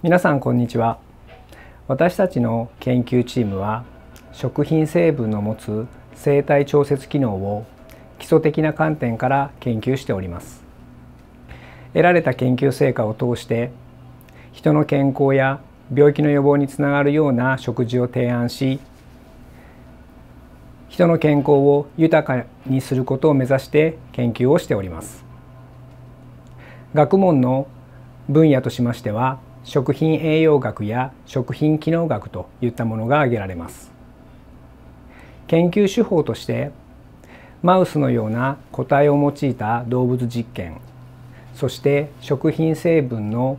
皆さんこんにちは私たちの研究チームは食品成分の持つ生体調節機能を基礎的な観点から研究しております得られた研究成果を通して人の健康や病気の予防につながるような食事を提案し人の健康を豊かにすることを目指して研究をしております学問の分野としましては食品栄養学や食品機能学といったものが挙げられます研究手法としてマウスのような個体を用いた動物実験そして食品成分の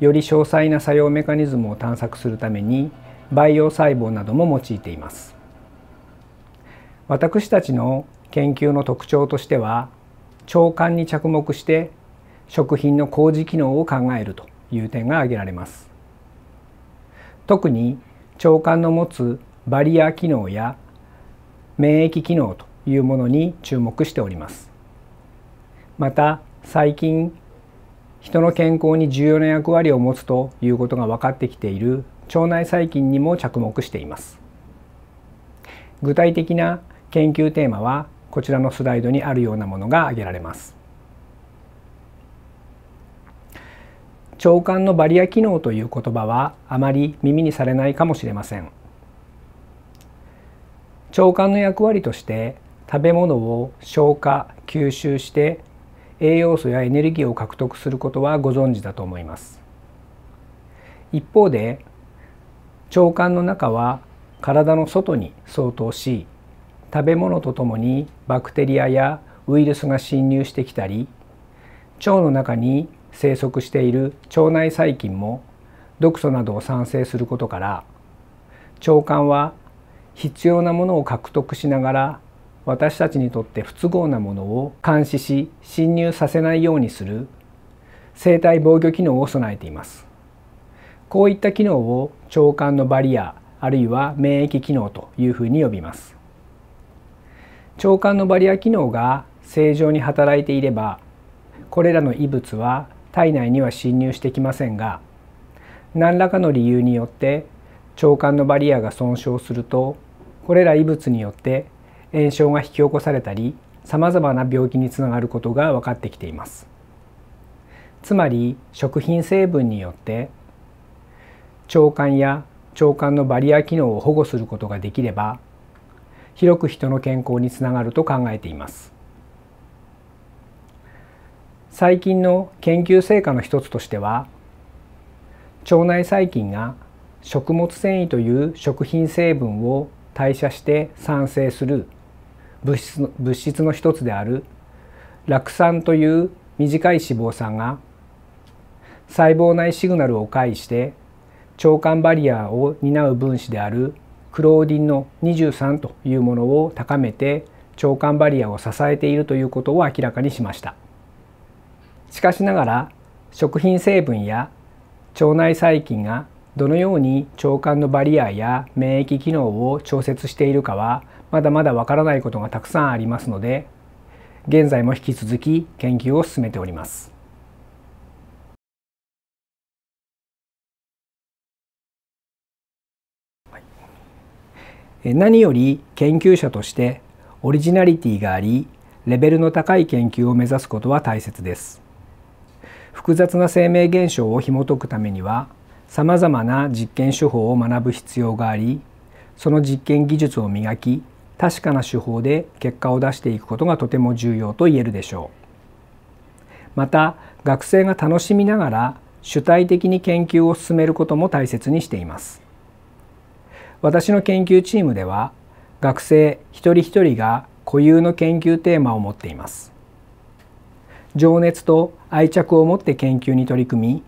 より詳細な作用メカニズムを探索するために培養細胞なども用いています私たちの研究の特徴としては腸管に着目して食品の工事機能を考えるという点が挙げられます。特に腸管の持つバリア機能や免疫機能というものに注目しております。また最近人の健康に重要な役割を持つということが分かってきている腸内細菌にも着目しています。具体的な研究テーマはこちらのスライドにあるようなものが挙げられます。腸管のバリア機能という言葉はあまり耳にされないかもしれません腸管の役割として食べ物を消化吸収して栄養素やエネルギーを獲得することはご存知だと思います一方で腸管の中は体の外に相当し食べ物とともにバクテリアやウイルスが侵入してきたり腸の中に生息している腸内細菌も毒素などを産生することから腸管は必要なものを獲得しながら私たちにとって不都合なものを監視し侵入させないようにする生体防御機能を備えていますこういった機能を腸管のバリアあるいは免疫機能というふうに呼びます腸管のバリア機能が正常に働いていればこれらの異物は体内には侵入してきませんが何らかの理由によって腸管のバリアが損傷するとこれら異物によって炎症が引き起こされたりさまざまな病気につながることが分かってきています。つまり食品成分によって腸管や腸管のバリア機能を保護することができれば広く人の健康につながると考えています。最近の研究成果の一つとしては腸内細菌が食物繊維という食品成分を代謝して産生する物質の物質の一つである酪酸という短い脂肪酸が細胞内シグナルを介して腸管バリアを担う分子であるクローディンの23というものを高めて腸管バリアを支えているということを明らかにしましたしかしながら食品成分や腸内細菌がどのように腸管のバリアや免疫機能を調節しているかはまだまだわからないことがたくさんありますので現在も引き続き研究を進めております。何より研究者としてオリジナリティがありレベルの高い研究を目指すことは大切です。複雑な生命現象を紐解くためにはさまざまな実験手法を学ぶ必要がありその実験技術を磨き確かな手法で結果を出していくことがとても重要と言えるでしょうまた学生が楽しみながら主体的に研究を進めることも大切にしています私の研究チームでは学生一人一人が固有の研究テーマを持っています情熱と愛着を持って研究に取り組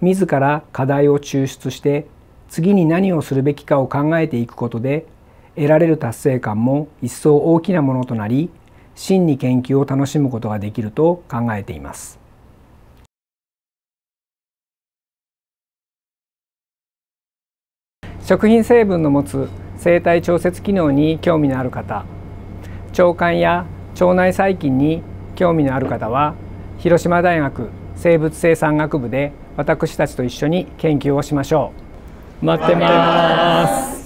み自ら課題を抽出して次に何をするべきかを考えていくことで得られる達成感も一層大きなものとなり真に研究を楽しむことができると考えています。食品成分の持つ生体調節機能に興味のある方腸管や腸内細菌に興味のある方は広島大学生物生産学部で私たちと一緒に研究をしましょう待ってます